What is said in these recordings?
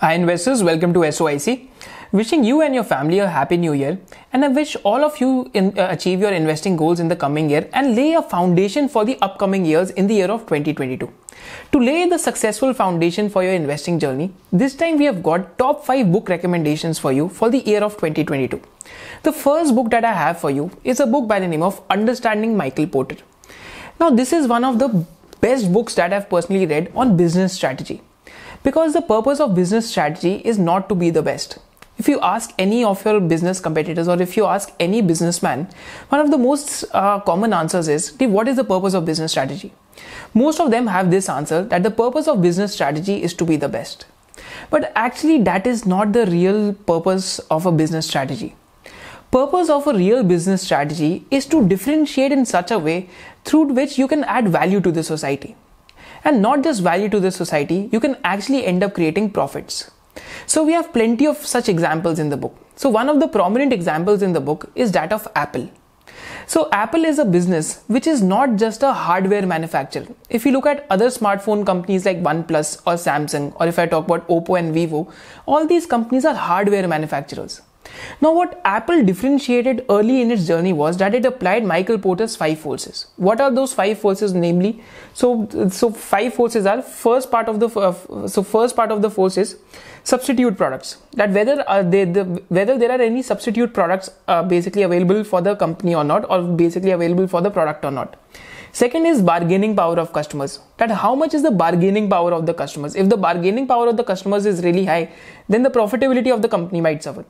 Hi investors, welcome to SOIC. Wishing you and your family a happy new year and I wish all of you in, uh, achieve your investing goals in the coming year and lay a foundation for the upcoming years in the year of 2022. To lay the successful foundation for your investing journey, this time we have got top 5 book recommendations for you for the year of 2022. The first book that I have for you is a book by the name of Understanding Michael Porter. Now this is one of the best books that I've personally read on business strategy because the purpose of business strategy is not to be the best. If you ask any of your business competitors or if you ask any businessman, one of the most uh, common answers is what is the purpose of business strategy? Most of them have this answer that the purpose of business strategy is to be the best. But actually, that is not the real purpose of a business strategy. Purpose of a real business strategy is to differentiate in such a way through which you can add value to the society and not just value to the society, you can actually end up creating profits. So we have plenty of such examples in the book. So one of the prominent examples in the book is that of Apple. So Apple is a business which is not just a hardware manufacturer. If you look at other smartphone companies like OnePlus or Samsung or if I talk about Oppo and Vivo, all these companies are hardware manufacturers. Now, what Apple differentiated early in its journey was that it applied Michael Porter's five forces. What are those five forces, namely? So, so five forces are first part of the uh, so first part of the forces substitute products. That whether are uh, they the, whether there are any substitute products uh, basically available for the company or not, or basically available for the product or not. Second is bargaining power of customers. That how much is the bargaining power of the customers? If the bargaining power of the customers is really high, then the profitability of the company might suffer.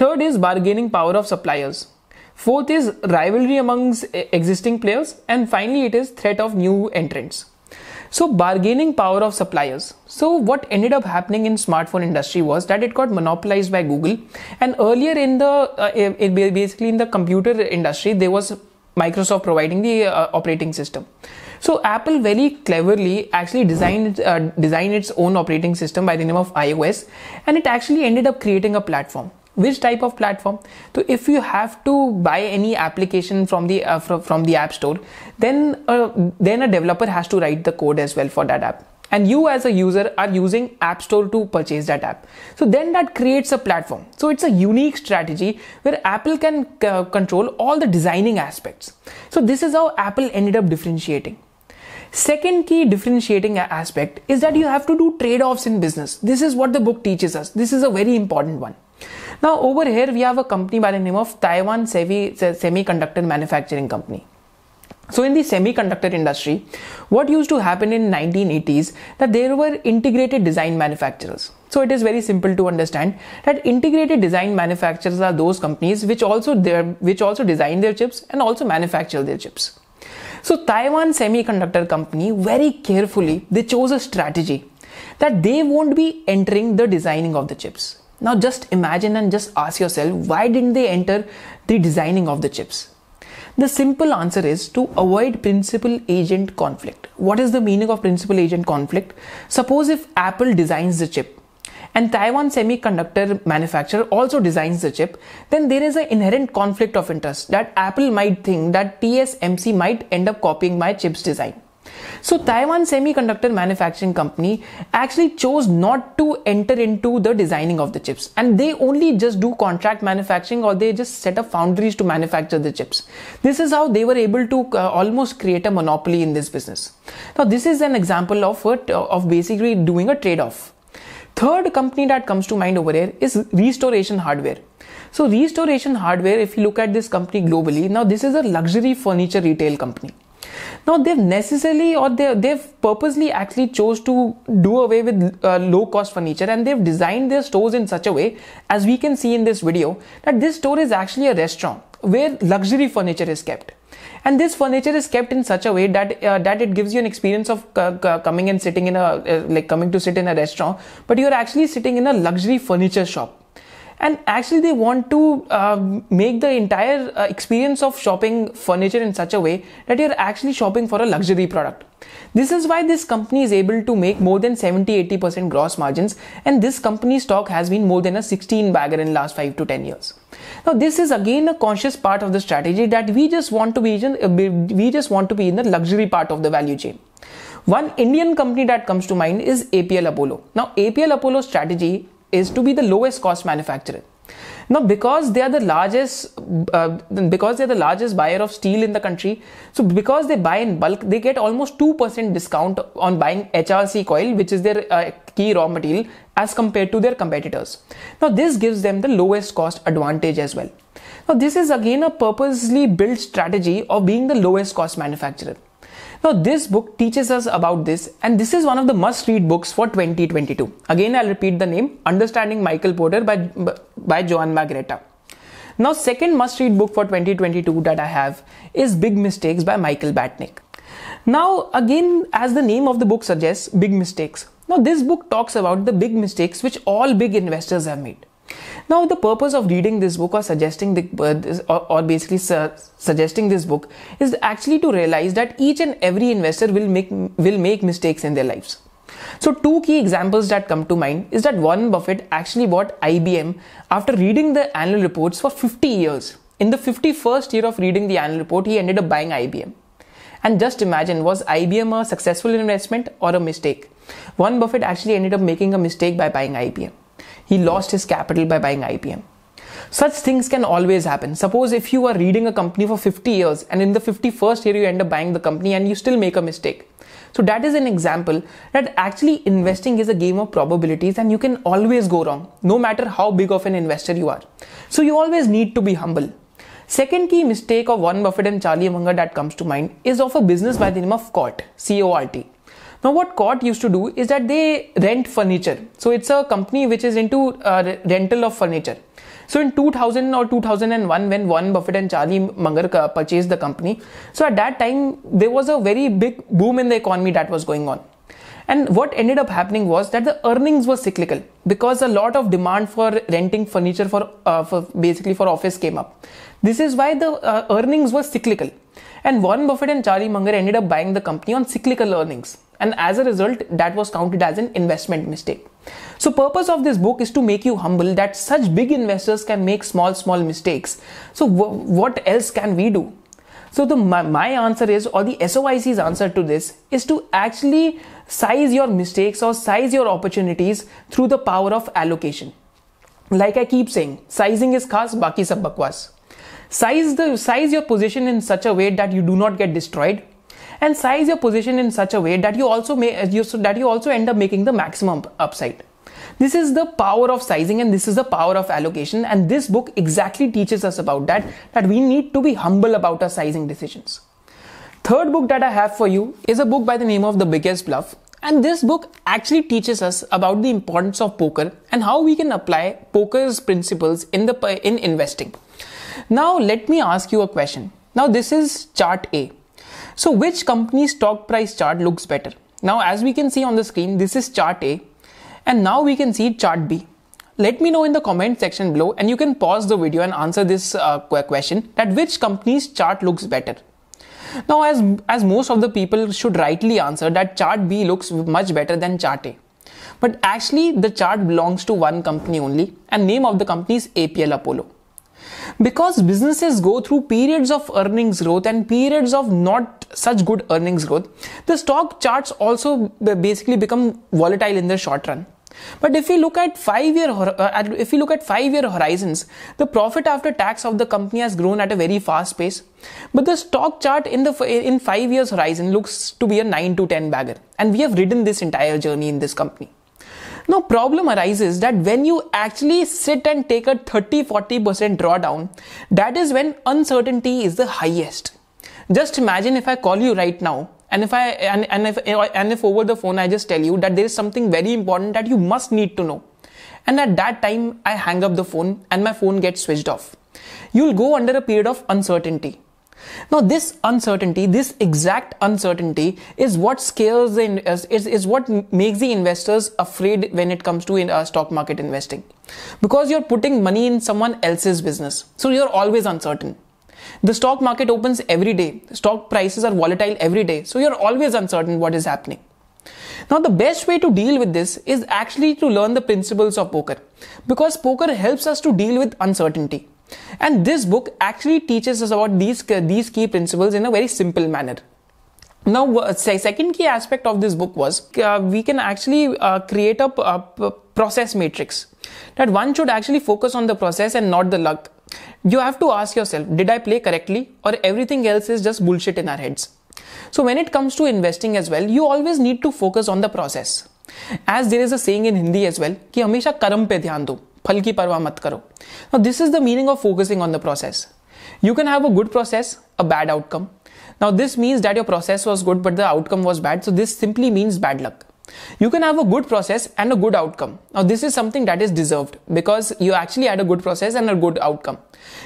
Third is bargaining power of suppliers. Fourth is rivalry amongst existing players. And finally, it is threat of new entrants. So bargaining power of suppliers. So what ended up happening in smartphone industry was that it got monopolized by Google. And earlier in the uh, it, basically in the computer industry, there was Microsoft providing the uh, operating system. So Apple very cleverly actually designed uh, designed its own operating system by the name of iOS, and it actually ended up creating a platform which type of platform so if you have to buy any application from the uh, from, from the app store then uh, then a developer has to write the code as well for that app and you as a user are using app store to purchase that app so then that creates a platform so it's a unique strategy where apple can uh, control all the designing aspects so this is how apple ended up differentiating second key differentiating aspect is that you have to do trade-offs in business this is what the book teaches us this is a very important one now, over here, we have a company by the name of Taiwan Sevi Semiconductor Manufacturing Company. So in the semiconductor industry, what used to happen in 1980s that there were integrated design manufacturers. So it is very simple to understand that integrated design manufacturers are those companies which also their, which also design their chips and also manufacture their chips. So Taiwan Semiconductor Company very carefully they chose a strategy that they won't be entering the designing of the chips. Now just imagine and just ask yourself why didn't they enter the designing of the chips? The simple answer is to avoid principal agent conflict. What is the meaning of principal agent conflict? Suppose if Apple designs the chip and Taiwan semiconductor manufacturer also designs the chip, then there is an inherent conflict of interest that Apple might think that TSMC might end up copying my chip's design. So Taiwan Semiconductor Manufacturing Company actually chose not to enter into the designing of the chips and they only just do contract manufacturing or they just set up foundries to manufacture the chips. This is how they were able to uh, almost create a monopoly in this business. Now this is an example of uh, of basically doing a trade off. Third company that comes to mind over here is Restoration Hardware. So Restoration Hardware, if you look at this company globally, now this is a luxury furniture retail company. Now they've necessarily or they, they've purposely actually chose to do away with uh, low cost furniture and they've designed their stores in such a way as we can see in this video that this store is actually a restaurant where luxury furniture is kept and this furniture is kept in such a way that uh, that it gives you an experience of uh, coming and sitting in a uh, like coming to sit in a restaurant but you're actually sitting in a luxury furniture shop and actually they want to uh, make the entire uh, experience of shopping furniture in such a way that you're actually shopping for a luxury product this is why this company is able to make more than 70-80% gross margins and this company's stock has been more than a 16 bagger in last 5 to 10 years. Now this is again a conscious part of the strategy that we just want to be in, uh, we just want to be in the luxury part of the value chain. One Indian company that comes to mind is APL Apollo. Now APL Apollo strategy is to be the lowest cost manufacturer. Now, because they are the largest, uh, because they are the largest buyer of steel in the country, so because they buy in bulk, they get almost two percent discount on buying HRC coil, which is their uh, key raw material, as compared to their competitors. Now, this gives them the lowest cost advantage as well. Now, this is again a purposely built strategy of being the lowest cost manufacturer. Now, this book teaches us about this, and this is one of the must read books for 2022. Again, I'll repeat the name Understanding Michael Porter by, by Joan Magretta. Now, second must read book for 2022 that I have is Big Mistakes by Michael Batnick. Now, again, as the name of the book suggests, big mistakes. Now, this book talks about the big mistakes which all big investors have made. Now, the purpose of reading this book or suggesting the, uh, or, or, basically su- suggesting this book is actually to realize that each and every investor will make will make mistakes in their lives. So, two key examples that come to mind is that Warren Buffett actually bought IBM after reading the annual reports for 50 years. In the 51st year of reading the annual report, he ended up buying IBM. And just imagine, was IBM a successful investment or a mistake? Warren Buffett actually ended up making a mistake by buying IBM he lost his capital by buying IBM. Such things can always happen. Suppose if you are reading a company for 50 years and in the 51st year you end up buying the company and you still make a mistake. So that is an example that actually investing is a game of probabilities and you can always go wrong no matter how big of an investor you are. So you always need to be humble. Second key mistake of Warren Buffett and Charlie Munger that comes to mind is of a business by the name of CORT, C O R T. Now, what Cot used to do is that they rent furniture. So it's a company which is into uh, rental of furniture. So in 2000 or 2001, when Warren Buffett and Charlie Munger uh, purchased the company, so at that time there was a very big boom in the economy that was going on. And what ended up happening was that the earnings were cyclical because a lot of demand for renting furniture for, uh, for basically for office came up. This is why the uh, earnings were cyclical. And Warren Buffett and Charlie Munger ended up buying the company on cyclical earnings. And as a result, that was counted as an investment mistake. So purpose of this book is to make you humble that such big investors can make small, small mistakes. So w- what else can we do? So the my, my, answer is, or the SOIC's answer to this is to actually size your mistakes or size your opportunities through the power of allocation. Like I keep saying, sizing is khas, baki sab bakwas size the size your position in such a way that you do not get destroyed and size your position in such a way that you also may you, so that you also end up making the maximum upside this is the power of sizing and this is the power of allocation and this book exactly teaches us about that that we need to be humble about our sizing decisions third book that i have for you is a book by the name of the biggest bluff and this book actually teaches us about the importance of poker and how we can apply poker's principles in the in investing now let me ask you a question. Now this is chart A. So which company stock price chart looks better? Now as we can see on the screen, this is chart A and now we can see chart B. Let me know in the comment section below and you can pause the video and answer this uh, question that which company's chart looks better. Now as, as most of the people should rightly answer that chart B looks much better than chart A. But actually the chart belongs to one company only and name of the company is APL Apollo because businesses go through periods of earnings growth and periods of not such good earnings growth the stock charts also basically become volatile in the short run but if we look at 5 year uh, if we look at 5 year horizons the profit after tax of the company has grown at a very fast pace but the stock chart in the in 5 years horizon looks to be a 9 to 10 bagger and we have ridden this entire journey in this company now problem arises that when you actually sit and take a 30-40% drawdown, that is when uncertainty is the highest. Just imagine if I call you right now and if I and, and if and if over the phone I just tell you that there is something very important that you must need to know. And at that time I hang up the phone and my phone gets switched off. You'll go under a period of uncertainty now this uncertainty, this exact uncertainty is what scares the, is, is what makes the investors afraid when it comes to in, uh, stock market investing. Because you're putting money in someone else's business. So you're always uncertain. The stock market opens every day. Stock prices are volatile every day. So you're always uncertain what is happening. Now, the best way to deal with this is actually to learn the principles of poker because poker helps us to deal with uncertainty. And this book actually teaches us about these, uh, these key principles in a very simple manner. Now, uh, second key aspect of this book was uh, we can actually uh, create a, a process matrix that one should actually focus on the process and not the luck. You have to ask yourself, did I play correctly or everything else is just bullshit in our heads? So when it comes to investing as well, you always need to focus on the process. As there is a saying in Hindi as well, ki हमेशा karam pe ध्यान do. फल की परवाह मत करो ना this is the meaning of focusing on the process you can have a good process a bad outcome now this means that your process was good but the outcome was bad so this simply means bad luck You can have a good process and a good outcome. Now, this is something that is deserved because you actually had a good process and a good outcome.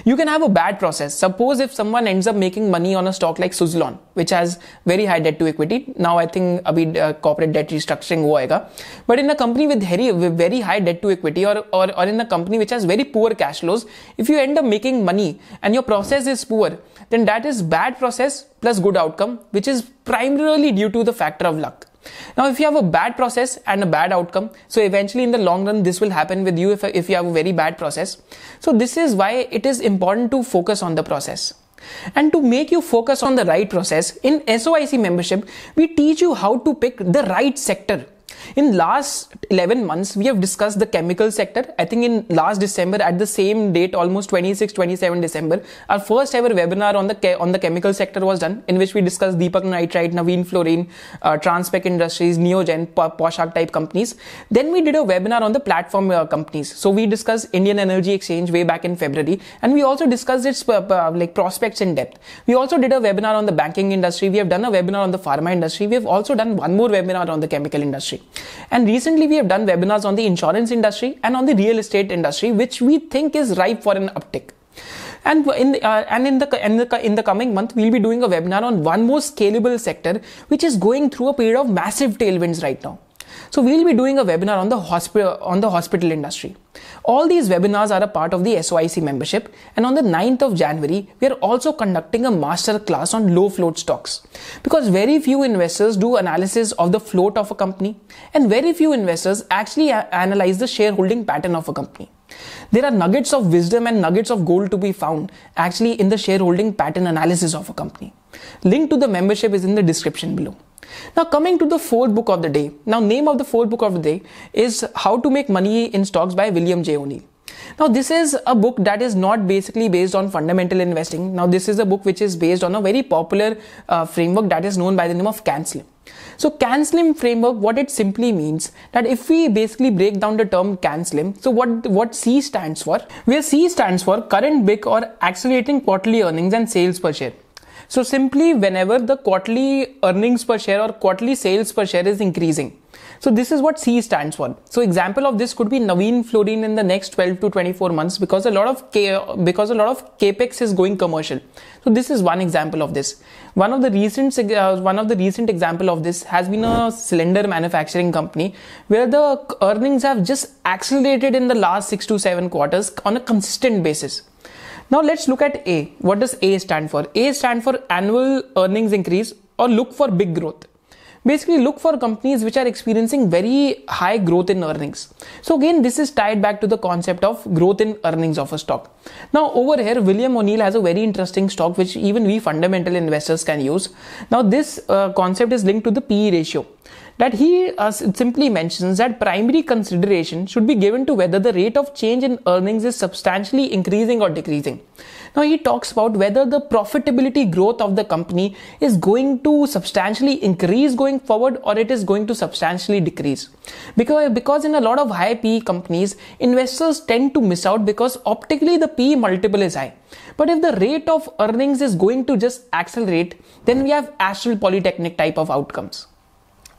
You can have a bad process. Suppose if someone ends up making money on a stock like Suzlon, which has very high debt to equity. Now, I think abhi uh, corporate debt restructuring hoega. But in a company with very, very high debt to equity or, or, or in a company which has very poor cash flows, if you end up making money and your process is poor, then that is bad process plus good outcome, which is primarily due to the factor of luck. Now, if you have a bad process and a bad outcome, so eventually in the long run, this will happen with you if, if you have a very bad process. So this is why it is important to focus on the process. And to make you focus on the right process, in SOIC membership, we teach you how to pick the right sector in last 11 months we have discussed the chemical sector i think in last december at the same date almost 26 27 december our first ever webinar on the on the chemical sector was done in which we discussed deepak nitrite naveen fluorine uh, transpec industries neogen poshak type companies then we did a webinar on the platform uh, companies so we discussed indian energy exchange way back in february and we also discussed its uh, uh, like prospects in depth we also did a webinar on the banking industry we have done a webinar on the pharma industry we have also done one more webinar on the chemical industry and recently we have done webinars on the insurance industry and on the real estate industry, which we think is ripe for an uptick. And in the, uh, and in the in the in the coming month, we'll be doing a webinar on one more scalable sector, which is going through a period of massive tailwinds right now. So we'll be doing a webinar on the hospital on the hospital industry. All these webinars are a part of the SOIC membership and on the 9th of January we are also conducting a master class on low float stocks because very few investors do analysis of the float of a company and very few investors actually analyze the shareholding pattern of a company. There are nuggets of wisdom and nuggets of gold to be found actually in the shareholding pattern analysis of a company. Link to the membership is in the description below. Now coming to the fourth book of the day. Now name of the fourth book of the day is How to Make Money in Stocks by William J. O'Neill. Now this is a book that is not basically based on fundamental investing. Now this is a book which is based on a very popular uh, framework that is known by the name of CAN So CAN framework, what it simply means that if we basically break down the term CAN so what what C stands for? Where C stands for current big or accelerating quarterly earnings and sales per share. So simply whenever the quarterly earnings per share or quarterly sales per share is increasing. So this is what C stands for. So example of this could be Naveen Fluorine in the next 12 to 24 months because a lot of K, because a lot of capex is going commercial. So this is one example of this. One of the recent uh, one of the recent example of this has been a cylinder manufacturing company where the earnings have just accelerated in the last 6 to 7 quarters on a consistent basis. Now let's look at A. What does A stand for? A stand for annual earnings increase or look for big growth. Basically, look for companies which are experiencing very high growth in earnings. So again, this is tied back to the concept of growth in earnings of a stock. Now over here, William O'Neill has a very interesting stock which even we fundamental investors can use. Now this uh, concept is linked to the PE ratio that he uh, simply mentions that primary consideration should be given to whether the rate of change in earnings is substantially increasing or decreasing. Now he talks about whether the profitability growth of the company is going to substantially increase going forward or it is going to substantially decrease. Because, because in a lot of high PE companies, investors tend to miss out because optically the PE multiple is high. But if the rate of earnings is going to just accelerate, then we have Astral Polytechnic type of outcomes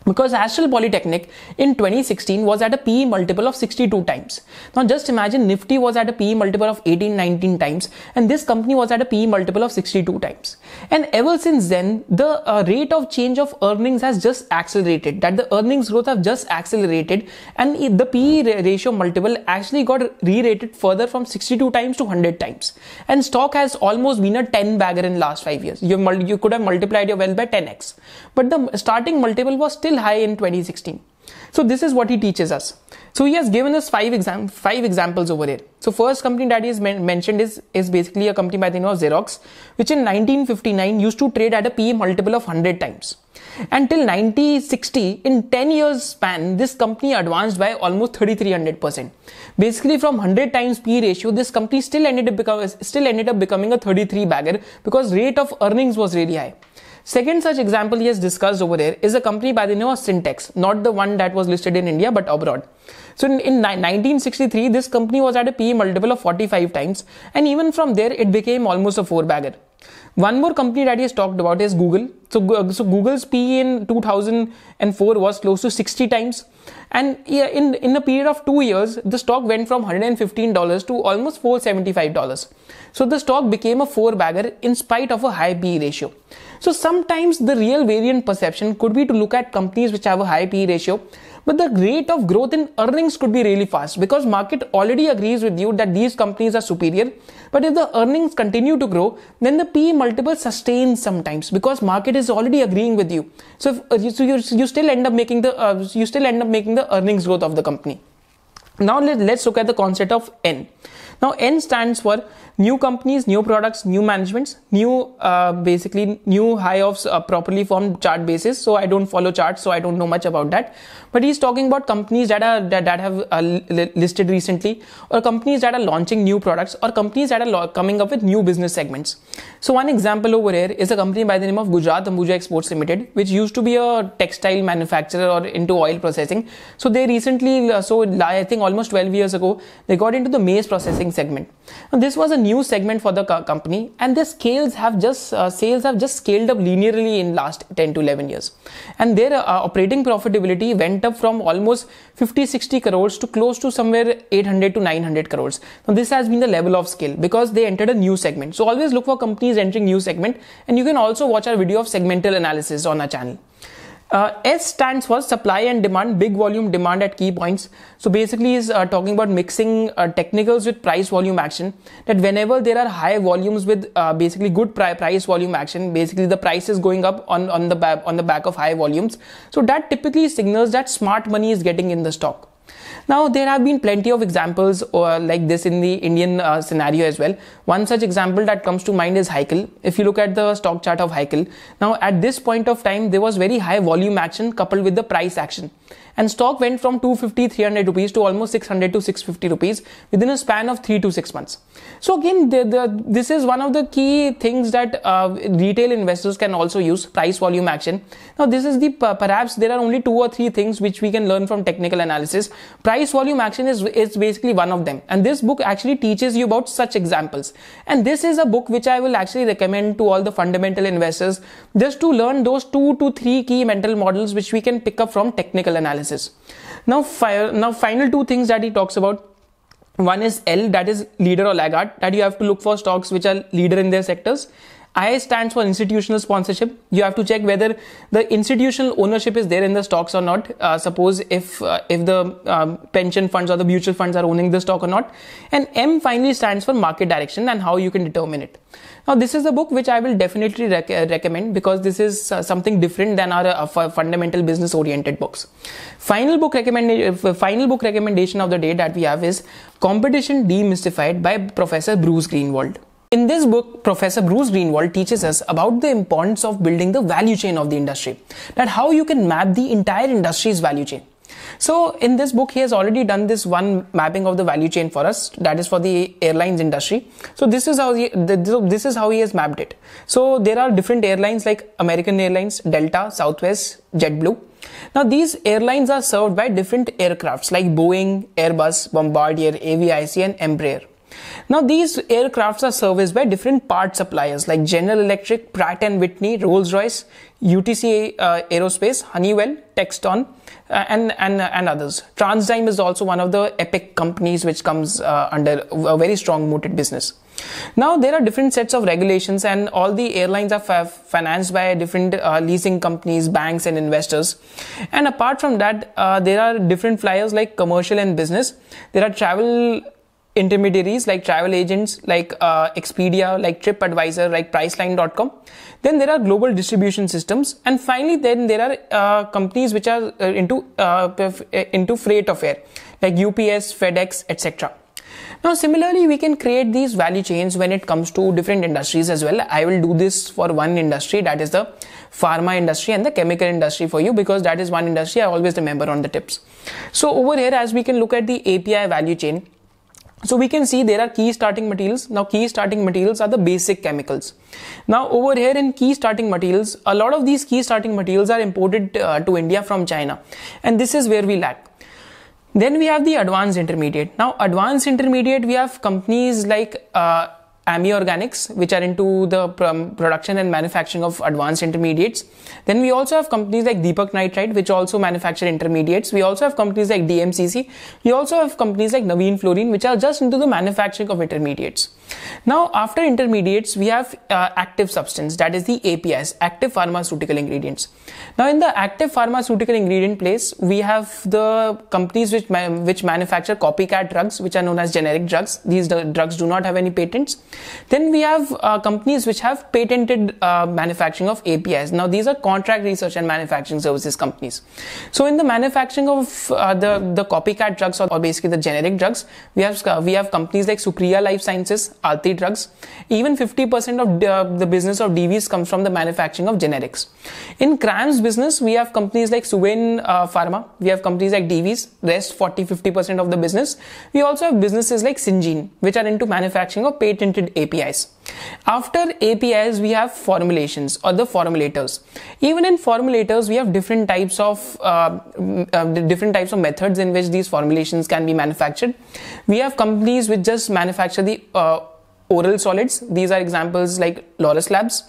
because Astral Polytechnic in 2016 was at a PE multiple of 62 times. Now just imagine Nifty was at a PE multiple of 18, 19 times and this company was at a PE multiple of 62 times. And ever since then, the uh, rate of change of earnings has just accelerated that the earnings growth have just accelerated and the PE ratio multiple actually got re-rated further from 62 times to 100 times. And stock has almost been a 10 bagger in last five years. You, you could have multiplied your wealth by 10x. But the starting multiple was still still high in 2016. So this is what he teaches us. So he has given us five exam five examples over here. So first company that is men- mentioned is is basically a company by the name of Xerox, which in 1959 used to trade at a PE multiple of 100 times. Until 1960, in 10 years span, this company advanced by almost 3300%. Basically, from 100 times P ratio, this company still ended up becoming still ended up becoming a 33 bagger because rate of earnings was really high. Second such example he has discussed over there is a company by the name of Syntex, not the one that was listed in India but abroad. So in, in 1963, this company was at a PE multiple of 45 times, and even from there, it became almost a four bagger. One more company that he has talked about is Google. So, so Google's PE in 2004 was close to 60 times. And in, in a period of two years, the stock went from $115 to almost $475. So the stock became a four bagger in spite of a high PE ratio. So sometimes the real variant perception could be to look at companies which have a high PE ratio, but the rate of growth in earnings could be really fast because market already agrees with you that these companies are superior. But if the earnings continue to grow, then the PE multiple sustains sometimes because market is already agreeing with you. So, if, you, uh, so you, you, still end up making the uh, you still end up making the earnings growth of the company. Now let, let's look at the concept of N. Now N stands for new companies, new products, new managements, new uh, basically new high offs uh, properly formed chart basis. So I don't follow charts, so I don't know much about that but he's talking about companies that are that, that have uh, listed recently or companies that are launching new products or companies that are coming up with new business segments so one example over here is a company by the name of gujarat ambuja exports limited which used to be a textile manufacturer or into oil processing so they recently uh, so i think almost 12 years ago they got into the maize processing segment and this was a new segment for the company and their scales have just uh, sales have just scaled up linearly in last 10 to 11 years and their uh, operating profitability went up from almost 50 60 crores to close to somewhere 800 to 900 crores now this has been the level of scale because they entered a new segment so always look for companies entering new segment and you can also watch our video of segmental analysis on our channel uh, S stands for supply and demand, big volume demand at key points. So basically is uh, talking about mixing uh, technicals with price volume action that whenever there are high volumes with uh, basically good pri- price volume action, basically the price is going up on, on the ba- on the back of high volumes. So that typically signals that smart money is getting in the stock. Now, there have been plenty of examples uh, like this in the Indian uh, scenario as well. One such example that comes to mind is Heikel. If you look at the stock chart of Heikel, now at this point of time, there was very high volume action coupled with the price action. And stock went from 250, 300 rupees to almost 600 to 650 rupees within a span of three to six months. So again, the, the, this is one of the key things that uh, retail investors can also use price volume action. Now, this is the perhaps there are only two or three things which we can learn from technical analysis price volume action is, is basically one of them. And this book actually teaches you about such examples. And this is a book which I will actually recommend to all the fundamental investors just to learn those two to three key mental models which we can pick up from technical analysis. Now, fi- now final two things that he talks about one is L, that is leader or laggard, that you have to look for stocks which are leader in their sectors. I stands for institutional sponsorship. You have to check whether the institutional ownership is there in the stocks or not. Uh, suppose if uh, if the um, pension funds or the mutual funds are owning the stock or not. And M finally stands for market direction and how you can determine it. Now this is a book which I will definitely rec- uh, recommend because this is uh, something different than our uh, fundamental business oriented books. Final book recommendation. Uh, final book recommendation of the day that we have is Competition Demystified by Professor Bruce Greenwald. In this book, Professor Bruce Greenwald teaches us about the importance of building the value chain of the industry, that how you can map the entire industry's value chain. So in this book, he has already done this one mapping of the value chain for us. That is for the airlines industry. So this is how he, this is how he has mapped it. So there are different airlines like American Airlines, Delta, Southwest, JetBlue. Now these airlines are served by different aircrafts like Boeing, Airbus, Bombardier, AVIC and Embraer. Now these aircrafts are serviced by different part suppliers like General Electric, Pratt & Whitney, Rolls-Royce, UTC uh, Aerospace, Honeywell, Textron, uh, and and and others. TransDime is also one of the epic companies which comes uh, under a very strong mooted business. Now there are different sets of regulations, and all the airlines are f- financed by different uh, leasing companies, banks, and investors. And apart from that, uh, there are different flyers like commercial and business. There are travel intermediaries like travel agents like uh, Expedia, like TripAdvisor, like Priceline.com. Then there are global distribution systems, and finally, then there are uh, companies which are uh, into uh, uh, into freight of air, like UPS, FedEx, etc. Now, similarly, we can create these value chains when it comes to different industries as well. I will do this for one industry, that is the pharma industry and the chemical industry for you because that is one industry I always remember on the tips. So, over here, as we can look at the API value chain, so we can see there are key starting materials. Now key starting materials are the basic chemicals. Now over here in key starting materials, a lot of these key starting materials are imported uh, to India from China. And this is where we lack. Then we have the advanced intermediate. Now advanced intermediate, we have companies like uh, AMI Organics, which are into the production and manufacturing of advanced intermediates. Then we also have companies like Deepak Nitrite, which also manufacture intermediates. We also have companies like DMCC. We also have companies like Naveen Fluorine, which are just into the manufacturing of intermediates. Now, after intermediates, we have uh, active substance, that is the APIs, active pharmaceutical ingredients. Now, in the active pharmaceutical ingredient place, we have the companies which ma which manufacture copycat drugs, which are known as generic drugs. These drugs do not have any patents. Then we have uh, companies which have patented uh, manufacturing of APIs. Now, these are contract research and manufacturing services companies. So, in the manufacturing of uh, the the copycat drugs or, or basically the generic drugs, we have uh, we have companies like Supriya Life Sciences, r drugs. Even 50% of uh, the business of DVs comes from the manufacturing of generics. In CRAM's business, we have companies like Suven uh, Pharma, we have companies like DVs, rest 40 50% of the business. We also have businesses like Syngene, which are into manufacturing of patented APIs. After APIs, we have formulations or the formulators. Even in formulators, we have different types of uh, mm, uh, different types of methods in which these formulations can be manufactured. We have companies which just manufacture the uh, oral solids. These are examples like Laurus Labs.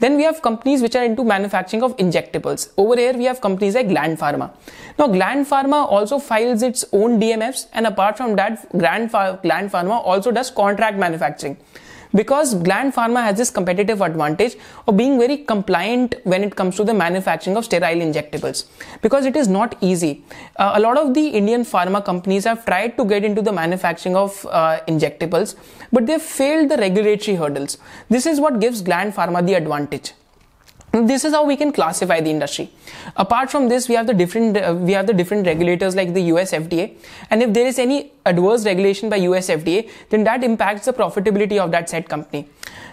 Then we have companies which are into manufacturing of injectables. Over here, we have companies like Gland Pharma. Now, Gland Pharma also files its own DMFs, and apart from that, Gland, Pharma also does contract manufacturing because Gland Pharma has this competitive advantage of being very compliant when it comes to the manufacturing of sterile injectables because it is not easy. Uh, a lot of the Indian pharma companies have tried to get into the manufacturing of uh, injectables, but they failed the regulatory hurdles. This is what gives Gland Pharma the advantage this is how we can classify the industry apart from this we have the different uh, we have the different regulators like the us fda and if there is any adverse regulation by US FDA, then that impacts the profitability of that said company.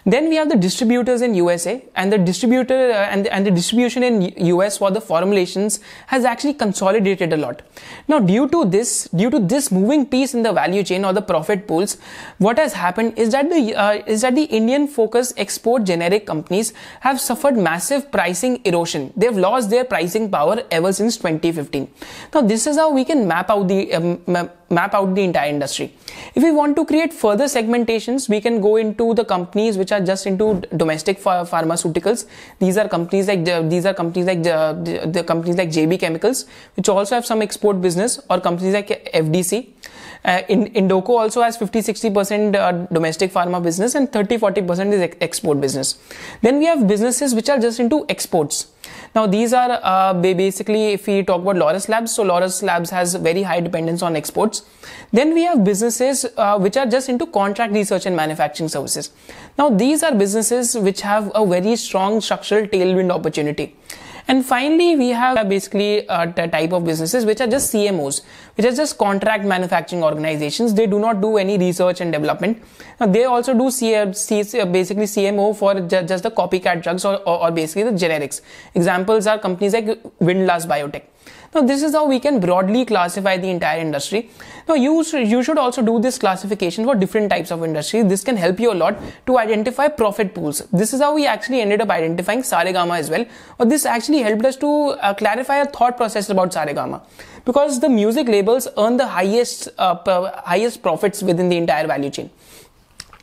Then we have the distributors in USA and the distributor uh, and, the, and the distribution in US for the formulations has actually consolidated a lot. Now due to this, due to this moving piece in the value chain or the profit pools, what has happened is that the, uh, is that the Indian focus export generic companies have suffered massive pricing erosion. They've lost their pricing power ever since 2015. Now this is how we can map out the, um, map out the entire industry. If we want to create further segmentations, we can go into the companies which are just into domestic ph- pharmaceuticals. These are companies like uh, these are companies like uh, the, the, companies like JB Chemicals, which also have some export business, or companies like FDC. Uh, in Indoco also has 50-60% uh, domestic pharma business and 30-40% is ex- export business. Then we have businesses which are just into exports now these are uh, basically if we talk about Loris Labs, so Loris Labs has very high dependence on exports. Then we have businesses uh, which are just into contract research and manufacturing services. Now these are businesses which have a very strong structural tailwind opportunity. And finally, we have basically uh, the type of businesses which are just CMOs, which are just contract manufacturing organizations. They do not do any research and development. Now, they also do uh, basically CMO for just the copycat drugs or, or, or basically the generics. Examples are companies like Windlass Biotech. Now this is how we can broadly classify the entire industry. Now you, you should also do this classification for different types of industries. This can help you a lot to identify profit pools. This is how we actually ended up identifying Saregama as well. But this actually helped us to uh, clarify our thought process about Saregama. Because the music labels earn the highest, uh, highest profits within the entire value chain.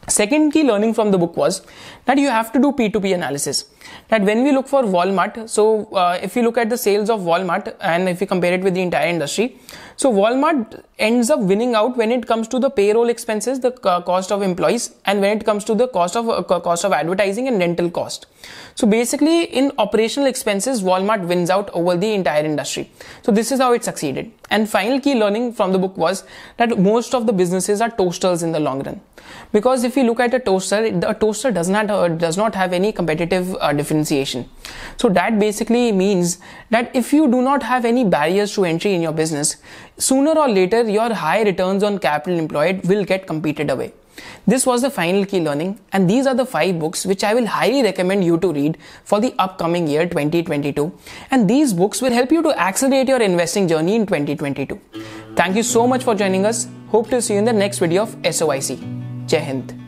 Second key learning from the book was that you have to do P2P analysis that when we look for Walmart, so uh, if you look at the sales of Walmart and if you compare it with the entire industry, so Walmart ends up winning out when it comes to the payroll expenses, the uh, cost of employees, and when it comes to the cost of uh, cost of advertising and rental cost. So basically, in operational expenses, Walmart wins out over the entire industry. So this is how it succeeded. And final key learning from the book was that most of the businesses are toasters in the long run, because if you look at a toaster, a toaster does not uh, does not have any competitive uh, differentiation. So that basically means that if you do not have any barriers to entry in your business, sooner or later your high returns on capital employed will get competed away. This was the final key learning, and these are the five books which I will highly recommend you to read for the upcoming year 2022. And these books will help you to accelerate your investing journey in 2022. Thank you so much for joining us. Hope to see you in the next video of SOIC. Jai Hind.